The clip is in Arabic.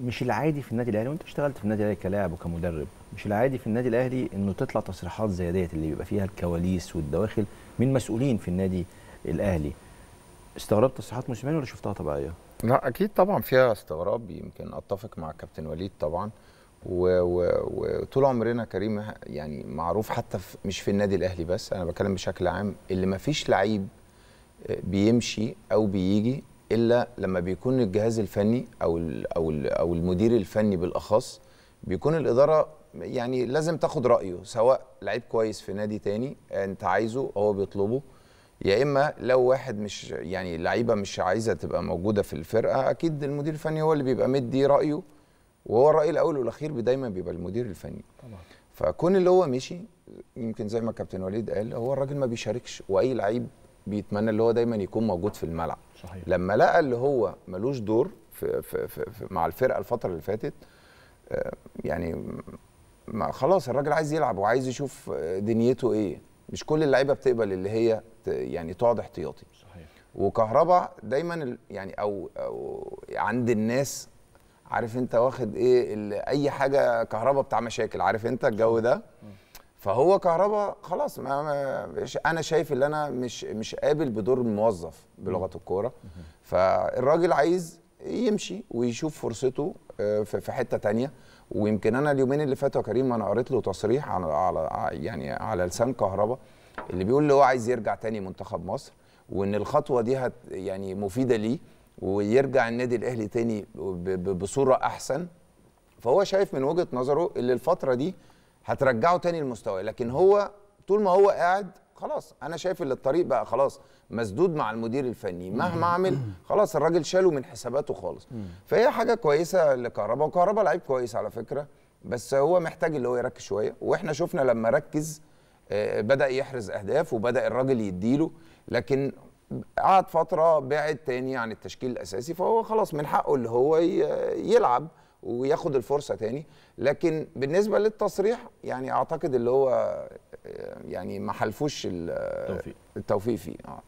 مش العادي في النادي الاهلي وانت اشتغلت في النادي الاهلي كلاعب وكمدرب مش العادي في النادي الاهلي انه تطلع تصريحات زي ديت اللي بيبقى فيها الكواليس والدواخل من مسؤولين في النادي الاهلي استغربت تصريحات موسيماني ولا شفتها طبيعيه لا اكيد طبعا فيها استغراب يمكن اتفق مع كابتن وليد طبعا وطول عمرنا كريم يعني معروف حتى في مش في النادي الاهلي بس انا بتكلم بشكل عام اللي ما فيش لعيب آه، بيمشي او بيجي الا لما بيكون الجهاز الفني او او او المدير الفني بالاخص بيكون الاداره يعني لازم تاخد رايه سواء لعيب كويس في نادي تاني انت عايزه هو بيطلبه يا اما لو واحد مش يعني لعيبه مش عايزه تبقى موجوده في الفرقه اكيد المدير الفني هو اللي بيبقى مدي رايه وهو الراي الاول والاخير دايما بيبقى المدير الفني طبعا فكون اللي هو مشي يمكن زي ما كابتن وليد قال هو الراجل ما بيشاركش واي لعيب بيتمنى اللي هو دايما يكون موجود في الملعب صحيح. لما لقى اللي هو ملوش دور في, في, في, في مع الفرقه الفتره اللي فاتت آه، يعني ما خلاص الراجل عايز يلعب وعايز يشوف آه، دنيته ايه مش كل اللعيبه بتقبل اللي هي يعني تقعد احتياطي صحيح وكهربا دايما يعني أو, او عند الناس عارف انت واخد ايه اي حاجه كهربا بتاع مشاكل عارف انت الجو ده فهو كهربا خلاص ما ما انا شايف ان انا مش مش قابل بدور الموظف بلغه الكوره فالراجل عايز يمشي ويشوف فرصته آه، في حته تانية ويمكن انا اليومين اللي فاتوا يا كريم انا قريت له تصريح على على يعني على لسان كهربا اللي بيقول له هو عايز يرجع تاني منتخب مصر وان الخطوه دي هت يعني مفيده ليه ويرجع النادي الاهلي تاني بصوره احسن فهو شايف من وجهه نظره اللي الفتره دي هترجعه تاني لمستواه لكن هو طول ما هو قاعد خلاص انا شايف ان الطريق بقى خلاص مسدود مع المدير الفني مهما عمل خلاص الراجل شاله من حساباته خالص فهي حاجه كويسه لكهربا وكهربا لعيب كويس على فكره بس هو محتاج اللي هو يركز شويه واحنا شفنا لما ركز آه، بدا يحرز اهداف وبدا الراجل يديله لكن قعد فتره بعد تاني عن التشكيل الاساسي فهو خلاص من حقه اللي هو يلعب وياخد الفرصه تاني لكن بالنسبه للتصريح يعني اعتقد اللي هو آه، يعني ما حلفوش التوفيق فيه آه.